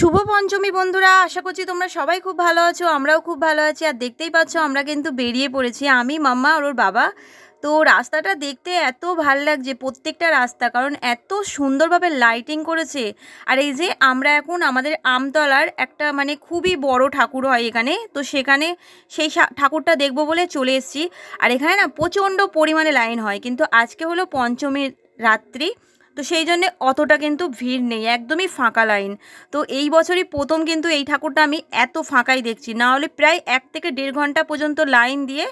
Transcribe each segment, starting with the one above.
শুভ পঞ্চমী বন্ধুরা আশা করছি তোমরা সবাই খুব ভালো আছো আমরাও খুব ভালো আছি আর দেখতেই পাচ্ছ আমরা কিন্তু বেরিয়ে পড়েছি আমি মাম্মা আর ওর বাবা তো রাস্তাটা দেখতে এত ভাল লাগছে প্রত্যেকটা রাস্তা কারণ এত সুন্দরভাবে লাইটিং করেছে আর এই যে আমরা এখন আমাদের আমতলার একটা মানে খুবই বড় ঠাকুর হয় এখানে তো সেখানে সেই ঠাকুরটা দেখব বলে চলে এসেছি আর এখানে না প্রচণ্ড পরিমাণে লাইন হয় কিন্তু আজকে হলো পঞ্চমীর রাত্রি তো সেই জন্যে অতটা কিন্তু ভিড় নেই একদমই ফাঁকা লাইন তো এই বছরই প্রথম কিন্তু এই ঠাকুরটা আমি এত ফাঁকাই দেখছি না হলে প্রায় এক থেকে দেড় ঘন্টা পর্যন্ত লাইন দিয়ে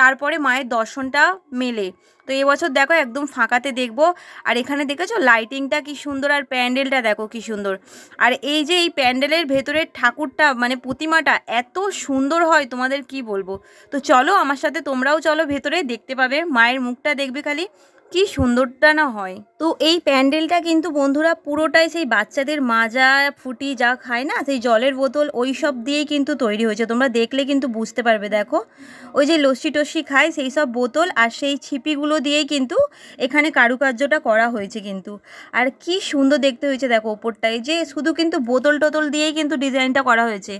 তারপরে মায়ের দর্শনটা মেলে তো এবছর দেখো একদম ফাঁকাতে দেখবো আর এখানে দেখেছো লাইটিংটা কি সুন্দর আর প্যান্ডেলটা দেখো কি সুন্দর আর এই যে এই প্যান্ডেলের ভেতরের ঠাকুরটা মানে প্রতিমাটা এত সুন্দর হয় তোমাদের কি বলবো তো চলো আমার সাথে তোমরাও চলো ভেতরে দেখতে পাবে মায়ের মুখটা দেখবে খালি কি সুন্দরটা না হয় তো এই প্যান্ডেলটা কিন্তু বন্ধুরা পুরোটাই সেই বাচ্চাদের মাজা ফুটি যা খায় না সেই জলের বোতল ওই সব দিয়েই কিন্তু তৈরি হয়েছে তোমরা দেখলে কিন্তু বুঝতে পারবে দেখো ওই যে লস্যি টস্যি খায় সেই সব বোতল আর সেই ছিপিগুলো দিয়েই কিন্তু এখানে কারুকার্যটা করা হয়েছে কিন্তু আর কি সুন্দর দেখতে হয়েছে দেখো ওপরটায় যে শুধু কিন্তু বোতল টোতল দিয়েই কিন্তু ডিজাইনটা করা হয়েছে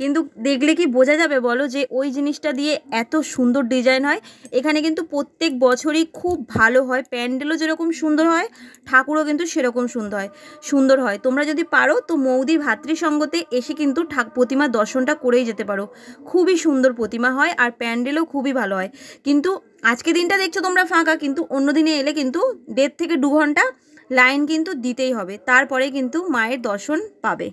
কিন্তু দেখলে কি বোঝা যাবে বলো যে ওই জিনিসটা দিয়ে এত সুন্দর ডিজাইন হয় এখানে কিন্তু প্রত্যেক বছরই খুব ভালো হয় প্যান্ডেলও যেরকম সুন্দর হয় ঠাকুরও কিন্তু সেরকম সুন্দর হয় সুন্দর হয় তোমরা যদি পারো তো মৌদি ভাতৃসঙ্গতে এসে কিন্তু ঠাক প্রতিমা দর্শনটা করেই যেতে পারো খুবই সুন্দর প্রতিমা হয় আর প্যান্ডেলও খুবই ভালো হয় কিন্তু আজকে দিনটা দেখছো তোমরা ফাঁকা কিন্তু অন্য দিনে এলে কিন্তু দেড় থেকে দু ঘন্টা লাইন কিন্তু দিতেই হবে তারপরে কিন্তু মায়ের দর্শন পাবে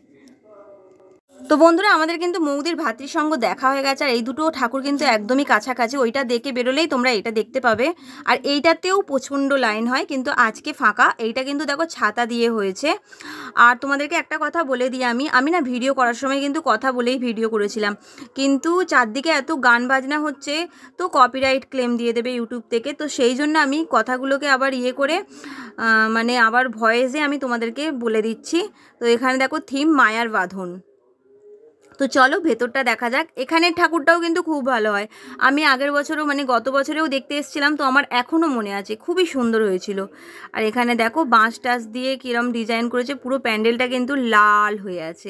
তো বন্ধুরা আমাদের কিন্তু মৌদির ভাতৃসঙ্গ দেখা হয়ে গেছে আর এই দুটো ঠাকুর কিন্তু একদমই কাছাকাছি ওইটা দেখে বেরোলেই তোমরা এটা দেখতে পাবে আর এইটাতেও প্রচণ্ড লাইন হয় কিন্তু আজকে ফাঁকা এইটা কিন্তু দেখো ছাতা দিয়ে হয়েছে আর তোমাদেরকে একটা কথা বলে দিই আমি আমি না ভিডিও করার সময় কিন্তু কথা বলেই ভিডিও করেছিলাম কিন্তু চারদিকে এত গান বাজনা হচ্ছে তো কপিরাইট ক্লেম দিয়ে দেবে ইউটিউব থেকে তো সেই জন্য আমি কথাগুলোকে আবার ইয়ে করে মানে আবার ভয়েসে আমি তোমাদেরকে বলে দিচ্ছি তো এখানে দেখো থিম মায়ার বাঁধন তো চলো ভেতরটা দেখা যাক এখানের ঠাকুরটাও কিন্তু খুব ভালো হয় আমি আগের বছরও মানে গত বছরেও দেখতে এসেছিলাম তো আমার এখনও মনে আছে খুবই সুন্দর হয়েছিল আর এখানে দেখো বাঁশ টাঁশ দিয়ে কীরম ডিজাইন করেছে পুরো প্যান্ডেলটা কিন্তু লাল হয়ে আছে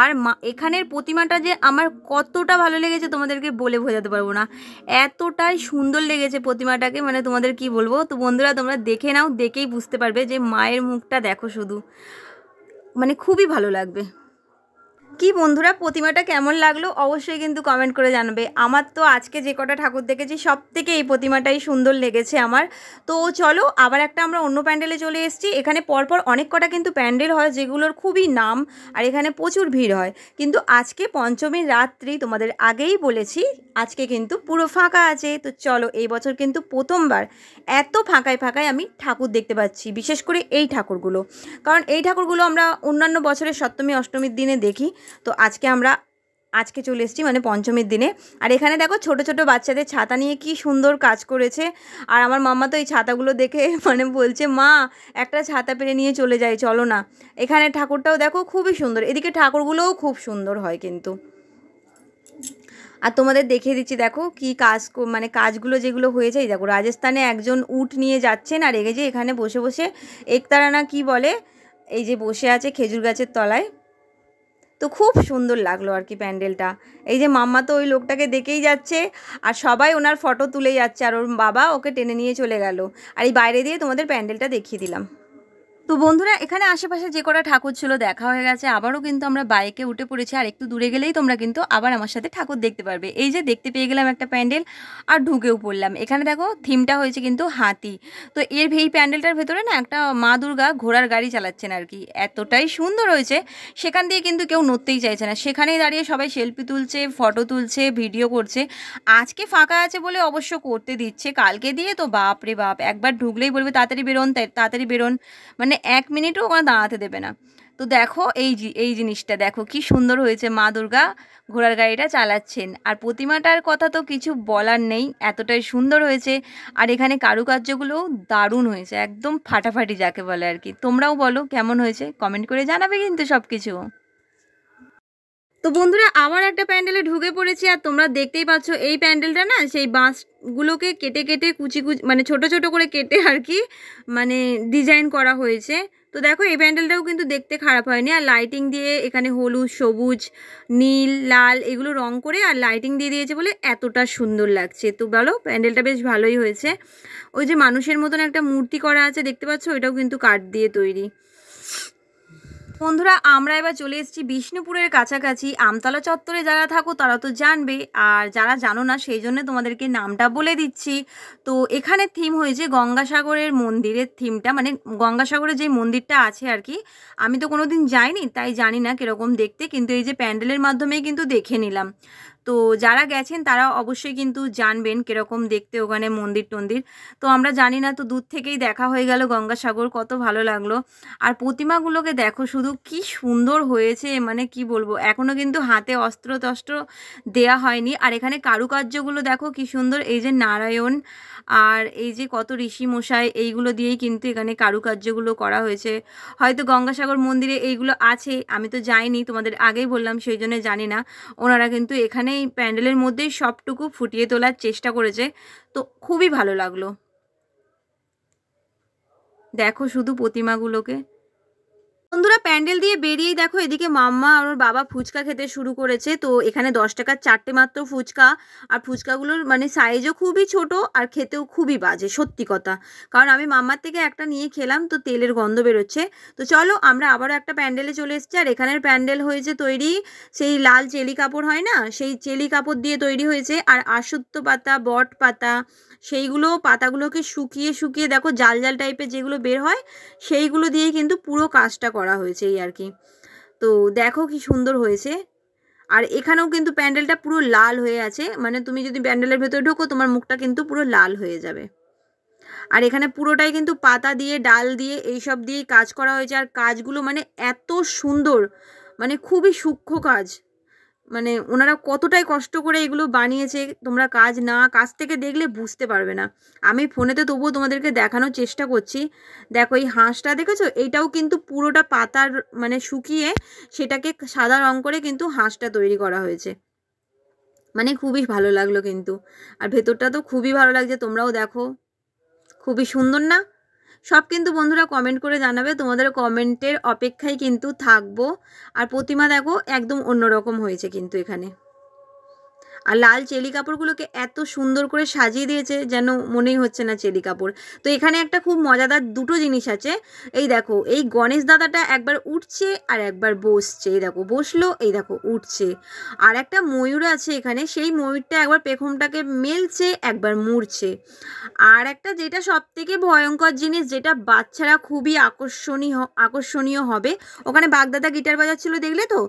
আর এখানের প্রতিমাটা যে আমার কতটা ভালো লেগেছে তোমাদেরকে বলে বোঝাতে পারবো না এতটাই সুন্দর লেগেছে প্রতিমাটাকে মানে তোমাদের কি বলবো তো বন্ধুরা তোমরা দেখে নাও দেখেই বুঝতে পারবে যে মায়ের মুখটা দেখো শুধু মানে খুবই ভালো লাগবে কি বন্ধুরা প্রতিমাটা কেমন লাগলো অবশ্যই কিন্তু কমেন্ট করে জানাবে আমার তো আজকে যে কটা ঠাকুর দেখেছি সব থেকে এই প্রতিমাটাই সুন্দর লেগেছে আমার তো চলো আবার একটা আমরা অন্য প্যান্ডেলে চলে এসেছি এখানে পরপর অনেক কটা কিন্তু প্যান্ডেল হয় যেগুলোর খুবই নাম আর এখানে প্রচুর ভিড় হয় কিন্তু আজকে পঞ্চমী রাত্রি তোমাদের আগেই বলেছি আজকে কিন্তু পুরো ফাঁকা আছে তো চলো এই বছর কিন্তু প্রথমবার এত ফাঁকায় ফাঁকায় আমি ঠাকুর দেখতে পাচ্ছি বিশেষ করে এই ঠাকুরগুলো কারণ এই ঠাকুরগুলো আমরা অন্যান্য বছরের সপ্তমী অষ্টমীর দিনে দেখি তো আজকে আমরা আজকে চলে এসেছি মানে পঞ্চমীর দিনে আর এখানে দেখো ছোট ছোট বাচ্চাদের ছাতা নিয়ে কি সুন্দর কাজ করেছে আর আমার মাম্মা তো এই ছাতাগুলো দেখে মানে বলছে মা একটা ছাতা পেরে নিয়ে চলে যায় চলো না এখানে ঠাকুরটাও দেখো খুবই সুন্দর এদিকে ঠাকুরগুলোও খুব সুন্দর হয় কিন্তু আর তোমাদের দেখিয়ে দিচ্ছি দেখো কি কাজ মানে কাজগুলো যেগুলো হয়েছে এই দেখো রাজস্থানে একজন উট নিয়ে যাচ্ছেন আর এগে যে এখানে বসে বসে একতারা না কি বলে এই যে বসে আছে খেজুর গাছের তলায় তো খুব সুন্দর লাগলো আর কি প্যান্ডেলটা এই যে মাম্মা তো ওই লোকটাকে দেখেই যাচ্ছে আর সবাই ওনার ফটো তুলে যাচ্ছে আর ওর বাবা ওকে টেনে নিয়ে চলে গেল আর এই বাইরে দিয়ে তোমাদের প্যান্ডেলটা দেখিয়ে দিলাম তো বন্ধুরা এখানে আশেপাশে যে কটা ঠাকুর ছিল দেখা হয়ে গেছে আবারও কিন্তু আমরা বাইকে উঠে পড়েছি আর একটু দূরে গেলেই তোমরা কিন্তু আবার আমার সাথে ঠাকুর দেখতে পারবে এই যে দেখতে পেয়ে গেলাম একটা প্যান্ডেল আর ঢুকেও পড়লাম এখানে দেখো থিমটা হয়েছে কিন্তু হাতি তো এর এই প্যান্ডেলটার ভেতরে না একটা মা দুর্গা ঘোড়ার গাড়ি চালাচ্ছেন আর কি এতটাই সুন্দর হয়েছে সেখান দিয়ে কিন্তু কেউ নড়তেই চাইছে না সেখানেই দাঁড়িয়ে সবাই সেলফি তুলছে ফটো তুলছে ভিডিও করছে আজকে ফাঁকা আছে বলে অবশ্য করতে দিচ্ছে কালকে দিয়ে তো বাপ রে বাপ একবার ঢুকলেই বলবে তাড়াতাড়ি বেরোন তাড়াতাড়ি বেরোন মানে এক মিনিটও ওখানে দাঁড়াতে দেবে না তো দেখো এই এই জিনিসটা দেখো কি সুন্দর হয়েছে মা দুর্গা ঘোড়ার গাড়িটা চালাচ্ছেন আর প্রতিমাটার কথা তো কিছু বলার নেই এতটাই সুন্দর হয়েছে আর এখানে কারুকার্যগুলোও দারুণ হয়েছে একদম ফাটাফাটি যাকে বলে আর কি তোমরাও বলো কেমন হয়েছে কমেন্ট করে জানাবে কিন্তু সব কিছু তো বন্ধুরা আবার একটা প্যান্ডেলে ঢুকে পড়েছি আর তোমরা দেখতেই পাচ্ছ এই প্যান্ডেলটা না সেই বাঁশগুলোকে কেটে কেটে কুচি কুচি মানে ছোট ছোট করে কেটে আর কি মানে ডিজাইন করা হয়েছে তো দেখো এই প্যান্ডেলটাও কিন্তু দেখতে খারাপ হয়নি আর লাইটিং দিয়ে এখানে হলুদ সবুজ নীল লাল এগুলো রং করে আর লাইটিং দিয়ে দিয়েছে বলে এতটা সুন্দর লাগছে তো বলো প্যান্ডেলটা বেশ ভালোই হয়েছে ওই যে মানুষের মতন একটা মূর্তি করা আছে দেখতে পাচ্ছ ওইটাও কিন্তু কাঠ দিয়ে তৈরি বন্ধুরা আমরা এবার চলে এসেছি বিষ্ণুপুরের কাছাকাছি আমতলা চত্বরে যারা থাকো তারা তো জানবে আর যারা জানো না সেই জন্য তোমাদেরকে নামটা বলে দিচ্ছি তো এখানে থিম হয়েছে গঙ্গাসাগরের মন্দিরের থিমটা মানে গঙ্গাসাগরের যে মন্দিরটা আছে আর কি আমি তো কোনো দিন যাইনি তাই জানি না কীরকম দেখতে কিন্তু এই যে প্যান্ডেলের মাধ্যমেই কিন্তু দেখে নিলাম তো যারা গেছেন তারা অবশ্যই কিন্তু জানবেন কীরকম দেখতে ওখানে মন্দির টন্দির তো আমরা জানি না তো দূর থেকেই দেখা হয়ে গেল গঙ্গাসাগর কত ভালো লাগলো আর প্রতিমাগুলোকে দেখো শুধু কি সুন্দর হয়েছে মানে কি বলবো এখনও কিন্তু হাতে অস্ত্র তস্ত্র দেয়া হয়নি আর এখানে কারুকার্যগুলো দেখো কি সুন্দর এই যে নারায়ণ আর এই যে কত ঋষি মশাই এইগুলো দিয়েই কিন্তু এখানে কারুকার্যগুলো করা হয়েছে হয়তো গঙ্গাসাগর মন্দিরে এইগুলো আছে আমি তো যাইনি তোমাদের আগেই বললাম সেই জন্য জানি না ওনারা কিন্তু এখানে এই প্যান্ডেলের মধ্যেই সবটুকু ফুটিয়ে তোলার চেষ্টা করেছে তো খুবই ভালো লাগলো দেখো শুধু প্রতিমাগুলোকে বন্ধুরা প্যান্ডেল দিয়ে বেরিয়েই দেখো এদিকে মাম্মা আর ওর বাবা ফুচকা খেতে শুরু করেছে তো এখানে দশ টাকার চারটে মাত্র ফুচকা আর ফুচকাগুলোর মানে সাইজও খুবই ছোট আর খেতেও খুবই বাজে সত্যি কথা কারণ আমি মাম্মার থেকে একটা নিয়ে খেলাম তো তেলের গন্ধ বেরোচ্ছে তো চলো আমরা আবারও একটা প্যান্ডেলে চলে এসেছি আর এখানের প্যান্ডেল হয়েছে তৈরি সেই লাল চেলি কাপড় হয় না সেই চেলি কাপড় দিয়ে তৈরি হয়েছে আর আসত্য পাতা বট পাতা সেইগুলো পাতাগুলোকে শুকিয়ে শুকিয়ে দেখো জাল জাল টাইপের যেগুলো বের হয় সেইগুলো দিয়ে কিন্তু পুরো কাজটা করে করা হয়েছে এই আর কি তো দেখো কি সুন্দর হয়েছে আর এখানেও কিন্তু প্যান্ডেলটা পুরো লাল হয়ে আছে মানে তুমি যদি প্যান্ডেলের ভেতরে ঢোকো তোমার মুখটা কিন্তু পুরো লাল হয়ে যাবে আর এখানে পুরোটাই কিন্তু পাতা দিয়ে ডাল দিয়ে এইসব দিয়েই কাজ করা হয়েছে আর কাজগুলো মানে এত সুন্দর মানে খুবই সূক্ষ্ম কাজ মানে ওনারা কতটাই কষ্ট করে এগুলো বানিয়েছে তোমরা কাজ না কাজ থেকে দেখলে বুঝতে পারবে না আমি ফোনেতে তবুও তোমাদেরকে দেখানোর চেষ্টা করছি দেখো এই হাঁসটা দেখেছো এইটাও কিন্তু পুরোটা পাতার মানে শুকিয়ে সেটাকে সাদা রং করে কিন্তু হাঁসটা তৈরি করা হয়েছে মানে খুবই ভালো লাগলো কিন্তু আর ভেতরটা তো খুবই ভালো লাগছে তোমরাও দেখো খুবই সুন্দর না সব কিন্তু বন্ধুরা কমেন্ট করে জানাবে তোমাদের কমেন্টের অপেক্ষায় কিন্তু থাকবো আর প্রতিমা দেখো একদম অন্যরকম হয়েছে কিন্তু এখানে আর লাল চেলি কাপড়গুলোকে এত সুন্দর করে সাজিয়ে দিয়েছে যেন মনেই হচ্ছে না চেলি কাপড় তো এখানে একটা খুব মজাদার দুটো জিনিস আছে এই দেখো এই গণেশ দাদাটা একবার উঠছে আর একবার বসছে এই দেখো বসলো এই দেখো উঠছে আর একটা ময়ূর আছে এখানে সেই ময়ূরটা একবার পেখমটাকে মেলছে একবার মুড়ছে আর একটা যেটা সব থেকে ভয়ঙ্কর জিনিস যেটা বাচ্চারা খুবই আকর্ষণীয় আকর্ষণীয় হবে ওখানে বাগদাদা গিটার বাজাচ্ছিল দেখলে তো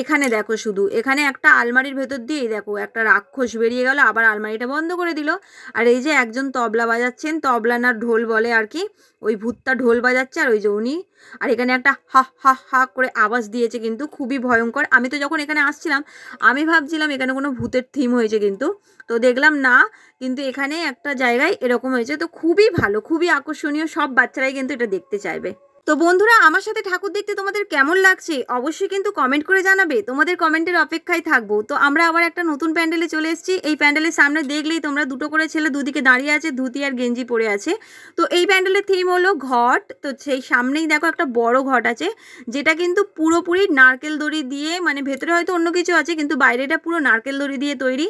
এখানে দেখো শুধু এখানে একটা আলমারির ভেতর দিয়ে দেখো একটা রাক্ষস বেরিয়ে গেল আবার আলমারিটা বন্ধ করে দিল আর এই যে একজন তবলা বাজাচ্ছেন তবলা না ঢোল বলে আর কি ওই ভূতটা ঢোল বাজাচ্ছে আর ওই যে উনি আর এখানে একটা হা হা হা করে আওয়াজ দিয়েছে কিন্তু খুবই ভয়ঙ্কর আমি তো যখন এখানে আসছিলাম আমি ভাবছিলাম এখানে কোনো ভূতের থিম হয়েছে কিন্তু তো দেখলাম না কিন্তু এখানে একটা জায়গায় এরকম হয়েছে তো খুবই ভালো খুবই আকর্ষণীয় সব বাচ্চারাই কিন্তু এটা দেখতে চাইবে তো বন্ধুরা আমার সাথে ঠাকুর দেখতে তোমাদের কেমন লাগছে অবশ্যই কিন্তু কমেন্ট করে জানাবে তোমাদের কমেন্টের অপেক্ষায় থাকবো তো আমরা আবার একটা নতুন প্যান্ডেলে চলে এসেছি এই প্যান্ডেলের সামনে দেখলেই তোমরা দুটো করে ছেলে দুদিকে দাঁড়িয়ে আছে ধুতি আর গেঞ্জি পরে আছে তো এই প্যান্ডেলের থিম হলো ঘট তো সেই সামনেই দেখো একটা বড় ঘট আছে যেটা কিন্তু পুরোপুরি নারকেল দড়ি দিয়ে মানে ভেতরে হয়তো অন্য কিছু আছে কিন্তু বাইরেটা পুরো নারকেল দড়ি দিয়ে তৈরি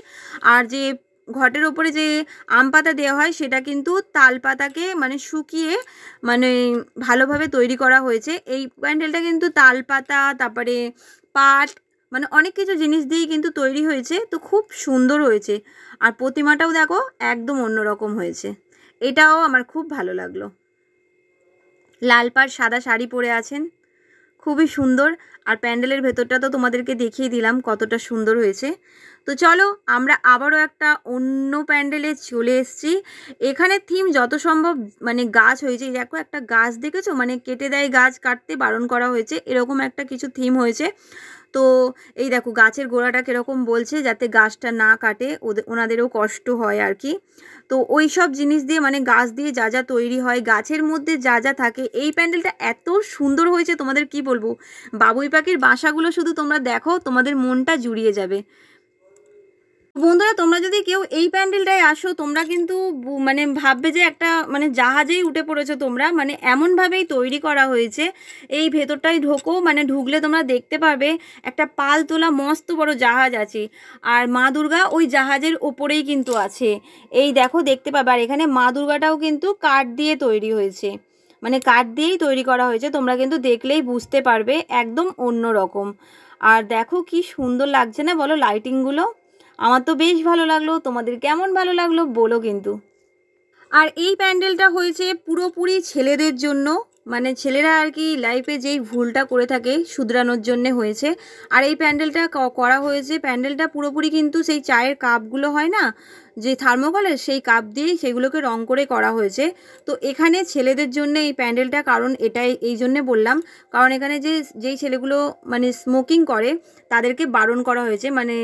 আর যে ঘটের ওপরে যে আম পাতা দেওয়া হয় সেটা কিন্তু তাল পাতাকে মানে শুকিয়ে মানে ভালোভাবে তৈরি করা হয়েছে এই প্যান্ডেলটা কিন্তু তাল পাতা তারপরে পাট মানে অনেক কিছু জিনিস দিয়েই কিন্তু তৈরি হয়েছে তো খুব সুন্দর হয়েছে আর প্রতিমাটাও দেখো একদম অন্যরকম হয়েছে এটাও আমার খুব ভালো লাগলো লাল পাড় সাদা শাড়ি পরে আছেন খুবই সুন্দর আর প্যান্ডেলের ভেতরটা তো তোমাদেরকে দেখিয়ে দিলাম কতটা সুন্দর হয়েছে তো চলো আমরা আবারও একটা অন্য প্যান্ডেলে চলে এসছি এখানে থিম যত সম্ভব মানে গাছ হয়েছে দেখো একটা গাছ দেখেছো মানে কেটে দেয় গাছ কাটতে বারণ করা হয়েছে এরকম একটা কিছু থিম হয়েছে তো এই দেখো গাছের গোড়াটা কীরকম বলছে যাতে গাছটা না কাটে ওদের ওনাদেরও কষ্ট হয় আর কি তো ওই সব জিনিস দিয়ে মানে গাছ দিয়ে যা যা তৈরি হয় গাছের মধ্যে যা যা থাকে এই প্যান্ডেলটা এত সুন্দর হয়েছে তোমাদের কি বলবো বাবুই পাখির বাসাগুলো শুধু তোমরা দেখো তোমাদের মনটা জুড়িয়ে যাবে বন্ধুরা তোমরা যদি কেউ এই প্যান্ডেলটায় আসো তোমরা কিন্তু মানে ভাববে যে একটা মানে জাহাজেই উঠে পড়েছো তোমরা মানে এমনভাবেই তৈরি করা হয়েছে এই ভেতরটাই ঢোকো মানে ঢুকলে তোমরা দেখতে পাবে একটা পাল তোলা মস্ত বড় জাহাজ আছে আর মা দুর্গা ওই জাহাজের ওপরেই কিন্তু আছে এই দেখো দেখতে পাবে আর এখানে মা দুর্গাটাও কিন্তু কাঠ দিয়ে তৈরি হয়েছে মানে কাঠ দিয়েই তৈরি করা হয়েছে তোমরা কিন্তু দেখলেই বুঝতে পারবে একদম অন্য রকম আর দেখো কি সুন্দর লাগছে না বলো লাইটিংগুলো আমার তো বেশ ভালো লাগলো তোমাদের কেমন ভালো লাগলো বলো কিন্তু আর এই প্যান্ডেলটা হয়েছে পুরোপুরি ছেলেদের জন্য মানে ছেলেরা আর কি লাইফে যেই ভুলটা করে থাকে শুধরানোর জন্য হয়েছে আর এই প্যান্ডেলটা করা হয়েছে প্যান্ডেলটা পুরোপুরি কিন্তু সেই চায়ের কাপগুলো হয় না যে থার্মোকলের সেই কাপ দিয়েই সেগুলোকে রং করে করা হয়েছে তো এখানে ছেলেদের জন্য এই প্যান্ডেলটা কারণ এটাই এই জন্যে বললাম কারণ এখানে যে যেই ছেলেগুলো মানে স্মোকিং করে তাদেরকে বারণ করা হয়েছে মানে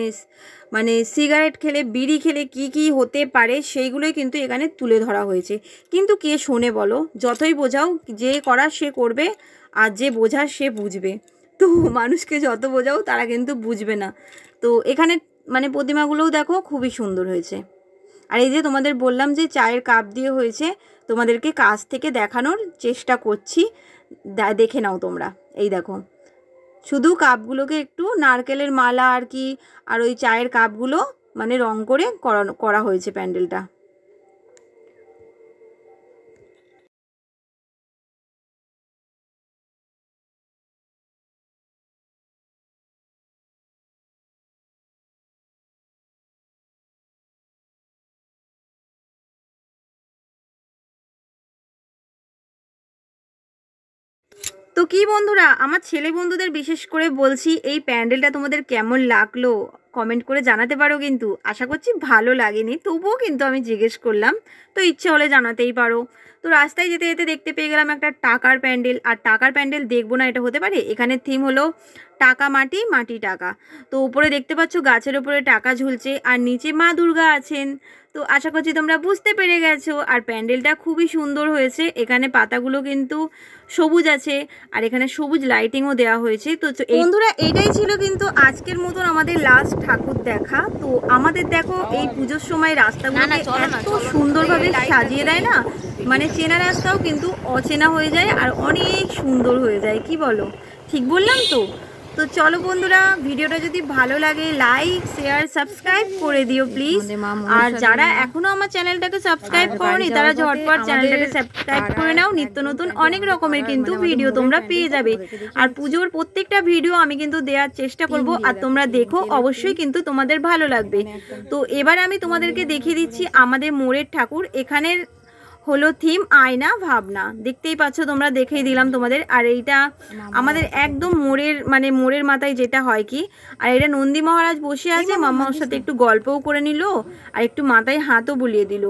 মানে সিগারেট খেলে বিড়ি খেলে কি কি হতে পারে সেইগুলোই কিন্তু এখানে তুলে ধরা হয়েছে কিন্তু কে শোনে বলো যতই বোঝাও যে করা সে করবে আর যে বোঝা সে বুঝবে তো মানুষকে যত বোঝাও তারা কিন্তু বুঝবে না তো এখানে মানে প্রতিমাগুলোও দেখো খুবই সুন্দর হয়েছে আর এই যে তোমাদের বললাম যে চায়ের কাপ দিয়ে হয়েছে তোমাদেরকে কাছ থেকে দেখানোর চেষ্টা করছি দেখে নাও তোমরা এই দেখো শুধু কাপগুলোকে একটু নারকেলের মালা আর কি আর ওই চায়ের কাপগুলো মানে রং করে করা হয়েছে প্যান্ডেলটা কি বন্ধুরা আমার ছেলে বন্ধুদের বিশেষ করে বলছি এই প্যান্ডেলটা তোমাদের কেমন লাগলো কমেন্ট করে জানাতে পারো কিন্তু আশা করছি ভালো লাগেনি তবুও কিন্তু আমি জিজ্ঞেস করলাম তো ইচ্ছে হলে জানাতেই পারো তো রাস্তায় যেতে যেতে দেখতে পেয়ে গেলাম একটা টাকার প্যান্ডেল আর টাকার প্যান্ডেল দেখবো না এটা হতে পারে এখানে থিম হলো টাকা মাটি মাটি টাকা তো উপরে দেখতে পাচ্ছ গাছের উপরে টাকা ঝুলছে আর নিচে মা দুর্গা আছেন তো আশা করছি তোমরা বুঝতে পেরে গেছো আর প্যান্ডেলটা খুবই সুন্দর হয়েছে এখানে পাতাগুলো কিন্তু সবুজ আছে আর এখানে সবুজ লাইটিংও দেওয়া হয়েছে তো বন্ধুরা এটাই ছিল কিন্তু আজকের মতন আমাদের লাস্ট ঠাকুর দেখা তো আমাদের দেখো এই পুজোর সময় রাস্তাগুলো এত সুন্দরভাবে সাজিয়ে দেয় না মানে চেনা রাস্তাও কিন্তু অচেনা হয়ে যায় আর অনেক সুন্দর হয়ে যায় কি বলো ঠিক বললাম তো তো চলো বন্ধুরা ভিডিওটা যদি ভালো লাগে লাইক শেয়ার সাবস্ক্রাইব করে দিও প্লিজ আর যারা এখনো আমার চ্যানেলটাকে সাবস্ক্রাইব করনি তারা ঝটপট চ্যানেলটাকে সাবস্ক্রাইব করে নাও নিত্য নতুন অনেক রকমের মানে কিন্তু ভিডিও তোমরা পেয়ে যাবে আর পুজোর প্রত্যেকটা ভিডিও আমি কিন্তু দেওয়ার চেষ্টা করব আর তোমরা দেখো অবশ্যই কিন্তু তোমাদের ভালো লাগবে মানে তো এবার আমি তোমাদেরকে দেখিয়ে দিচ্ছি আমাদের মোড়ের ঠাকুর এখানের হলো থিম আয়না ভাবনা দেখতেই পাচ্ছ তোমরা দেখেই দিলাম তোমাদের আর এইটা আমাদের একদম মোড়ের মানে মোড়ের মাথায় যেটা হয় কি আর এটা নন্দী মহারাজ বসে আছে মামা ওর সাথে একটু গল্পও করে নিল আর একটু মাথায় হাতও বুলিয়ে দিল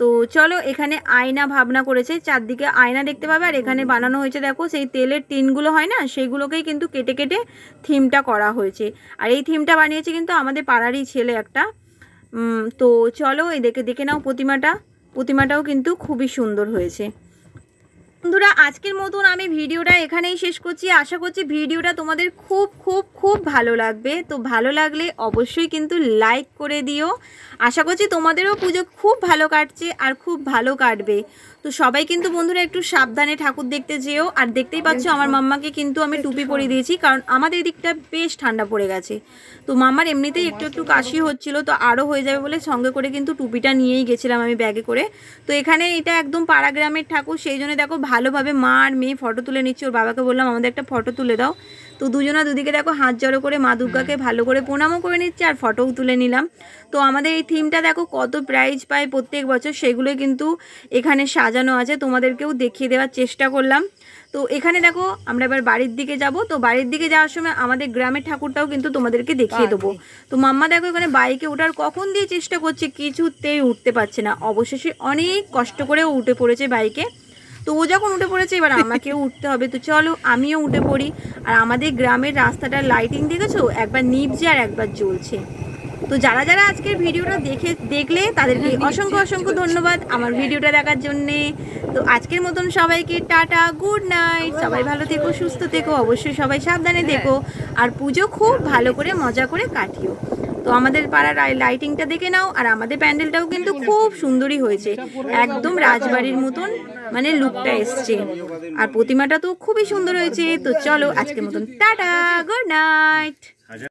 তো চলো এখানে আয়না ভাবনা করেছে চারদিকে আয়না দেখতে পাবে আর এখানে বানানো হয়েছে দেখো সেই তেলের টিনগুলো হয় না সেইগুলোকেই কিন্তু কেটে কেটে থিমটা করা হয়েছে আর এই থিমটা বানিয়েছে কিন্তু আমাদের পাড়ারই ছেলে একটা তো চলো এই দেখে দেখে নাও প্রতিমাটা প্রতিমাটাও কিন্তু খুবই সুন্দর হয়েছে বন্ধুরা আজকের মতন আমি ভিডিওটা এখানেই শেষ করছি আশা করছি ভিডিওটা তোমাদের খুব খুব খুব ভালো লাগবে তো ভালো লাগলে অবশ্যই কিন্তু লাইক করে দিও আশা করছি তোমাদেরও পুজো খুব ভালো কাটছে আর খুব ভালো কাটবে তো সবাই কিন্তু বন্ধুরা একটু সাবধানে ঠাকুর দেখতে যেও আর দেখতেই পাচ্ছ আমার মাম্মাকে কিন্তু আমি টুপি পরিয়ে দিয়েছি কারণ আমাদের দিকটা বেশ ঠান্ডা পড়ে গেছে তো মাম্মার এমনিতেই একটু একটু কাশি হচ্ছিল তো আরও হয়ে যাবে বলে সঙ্গে করে কিন্তু টুপিটা নিয়েই গেছিলাম আমি ব্যাগে করে তো এখানে এটা একদম পাড়া গ্রামের ঠাকুর সেই জন্য দেখো ভালোভাবে মা আর মেয়ে ফটো তুলে নিচ্ছে ওর বাবাকে বললাম আমাদের একটা ফটো তুলে দাও তো দুজনা দুদিকে দেখো হাত জড়ো করে মা দুর্গাকে ভালো করে প্রণামও করে নিচ্ছে আর ফটোও তুলে নিলাম তো আমাদের এই থিমটা দেখো কত প্রাইজ পায় প্রত্যেক বছর সেগুলো কিন্তু এখানে সাজানো আছে তোমাদেরকেও দেখিয়ে দেওয়ার চেষ্টা করলাম তো এখানে দেখো আমরা এবার বাড়ির দিকে যাব তো বাড়ির দিকে যাওয়ার সময় আমাদের গ্রামের ঠাকুরটাও কিন্তু তোমাদেরকে দেখিয়ে দেবো তো মাম্মা দেখো এখানে বাইকে ওঠার কখন দিয়ে চেষ্টা করছে কিছুতেই উঠতে পারছে না অবশেষে অনেক কষ্ট করে উঠে পড়েছে বাইকে তো ও যখন উঠে পড়েছে এবার আমাকেও উঠতে হবে তো চলো আমিও উঠে পড়ি আর আমাদের গ্রামের রাস্তাটা লাইটিং দেখেছো একবার নিপজে আর একবার জ্বলছে তো যারা যারা আজকের ভিডিওটা দেখে দেখলে তাদেরকে হ্যাঁ, অসংখ্য অসংখ্য ধন্যবাদ আমার ভিডিওটা দেখার জন্যে তো আজকের মতন সবাইকে টাটা গুড নাইট সবাই ভালো থেকো সুস্থ থেকো অবশ্যই সবাই সাবধানে দেখো হ্যাঁ। আর পুজো খুব ভালো করে মজা করে কাটিও তো আমাদের পাড়ার লাইটিংটা দেখে নাও আর আমাদের প্যান্ডেলটাও কিন্তু খুব সুন্দরই হয়েছে একদম রাজবাড়ির মতন মানে লুকটা এসছে আর প্রতিমাটা তো খুবই সুন্দর হয়েছে তো চলো আজকের মতন টাটা গুড নাইট